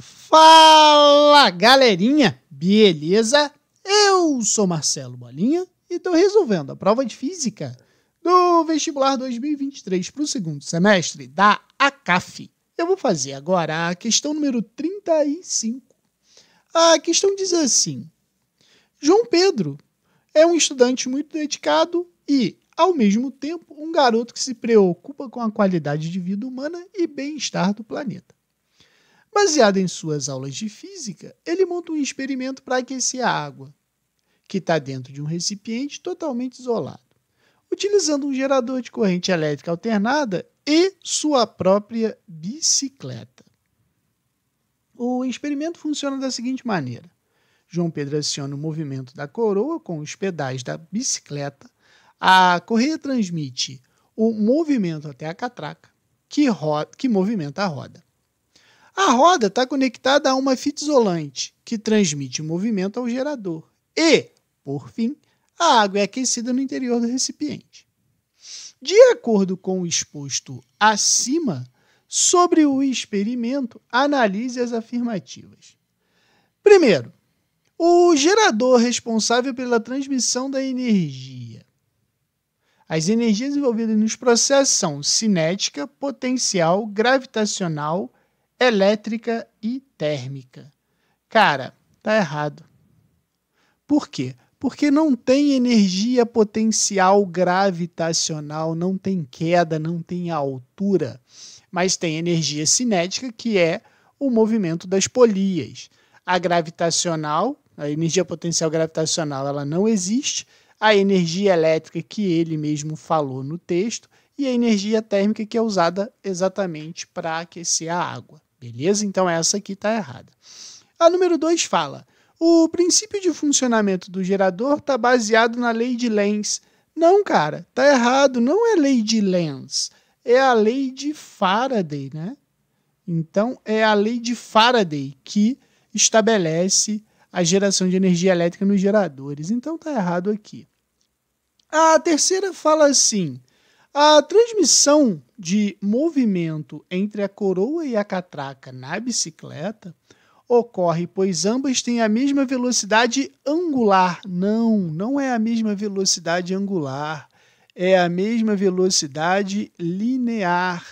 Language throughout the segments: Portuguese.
Fala galerinha, beleza? Eu sou Marcelo Bolinha e estou resolvendo a prova de física do vestibular 2023 para o segundo semestre da ACAF. Eu vou fazer agora a questão número 35. A questão diz assim: João Pedro é um estudante muito dedicado e, ao mesmo tempo, um garoto que se preocupa com a qualidade de vida humana e bem-estar do planeta. Baseado em suas aulas de física, ele monta um experimento para aquecer a água, que está dentro de um recipiente totalmente isolado, utilizando um gerador de corrente elétrica alternada e sua própria bicicleta. O experimento funciona da seguinte maneira: João Pedro aciona o movimento da coroa com os pedais da bicicleta, a correia transmite o movimento até a catraca, que, roda, que movimenta a roda. A roda está conectada a uma fita isolante, que transmite o movimento ao gerador. E, por fim, a água é aquecida no interior do recipiente. De acordo com o exposto acima, sobre o experimento, analise as afirmativas. Primeiro, o gerador responsável pela transmissão da energia. As energias envolvidas nos processos são cinética, potencial, gravitacional, elétrica e térmica. Cara, tá errado. Por quê? Porque não tem energia potencial gravitacional, não tem queda, não tem altura, mas tem energia cinética, que é o movimento das polias. A gravitacional, a energia potencial gravitacional, ela não existe. A energia elétrica, que ele mesmo falou no texto, e a energia térmica, que é usada exatamente para aquecer a água. Beleza? Então essa aqui está errada. A número 2 fala: o princípio de funcionamento do gerador está baseado na lei de Lenz. Não, cara, tá errado. Não é lei de Lenz, é a lei de Faraday, né? Então é a lei de Faraday que estabelece a geração de energia elétrica nos geradores. Então tá errado aqui. A terceira fala assim: a transmissão de movimento entre a coroa e a catraca na bicicleta ocorre pois ambas têm a mesma velocidade angular. Não, não é a mesma velocidade angular, é a mesma velocidade linear.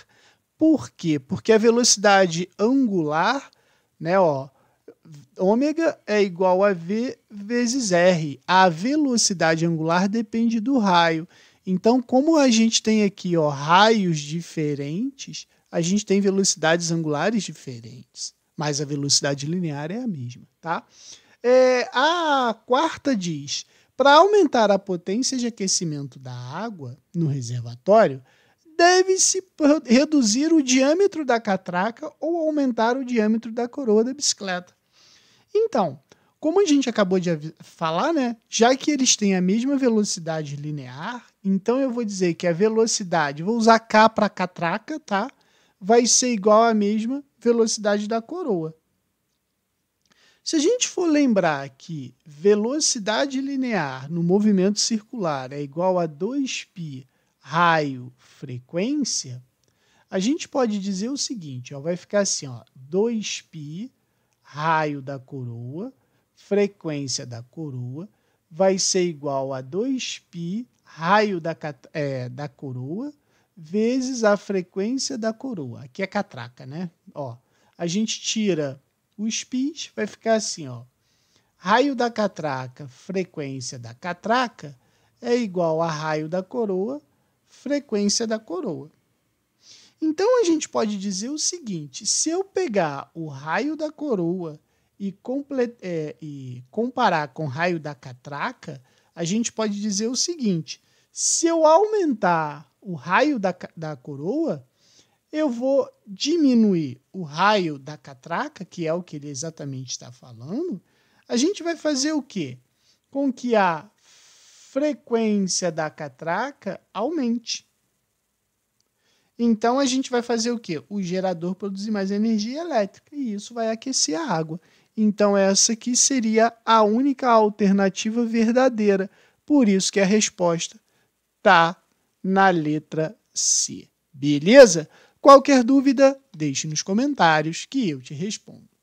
Por quê? Porque a velocidade angular, né, ó, ômega é igual a v vezes r. A velocidade angular depende do raio. Então, como a gente tem aqui ó, raios diferentes, a gente tem velocidades angulares diferentes, mas a velocidade linear é a mesma, tá? É, a quarta diz: para aumentar a potência de aquecimento da água no reservatório, deve-se reduzir o diâmetro da catraca ou aumentar o diâmetro da coroa da bicicleta. Então, como a gente acabou de falar, né? Já que eles têm a mesma velocidade linear, então eu vou dizer que a velocidade, vou usar K para catraca, tá? Vai ser igual à mesma velocidade da coroa. Se a gente for lembrar que velocidade linear no movimento circular é igual a 2π raio frequência, a gente pode dizer o seguinte, ó, vai ficar assim, ó, 2π raio da coroa, frequência da coroa, vai ser igual a 2π raio da, é, da coroa vezes a frequência da coroa. Aqui é catraca, né? Ó, a gente tira o spins, vai ficar assim, ó. Raio da catraca, frequência da catraca é igual a raio da coroa, frequência da coroa. Então a gente pode dizer o seguinte: se eu pegar o raio da coroa e, é, e comparar com o raio da catraca, a gente pode dizer o seguinte: se eu aumentar o raio da, da coroa, eu vou diminuir o raio da catraca, que é o que ele exatamente está falando. A gente vai fazer o quê? Com que a frequência da catraca aumente. Então a gente vai fazer o quê? O gerador produzir mais energia elétrica e isso vai aquecer a água. Então essa aqui seria a única alternativa verdadeira. Por isso que a resposta tá na letra C. Beleza? Qualquer dúvida, deixe nos comentários que eu te respondo.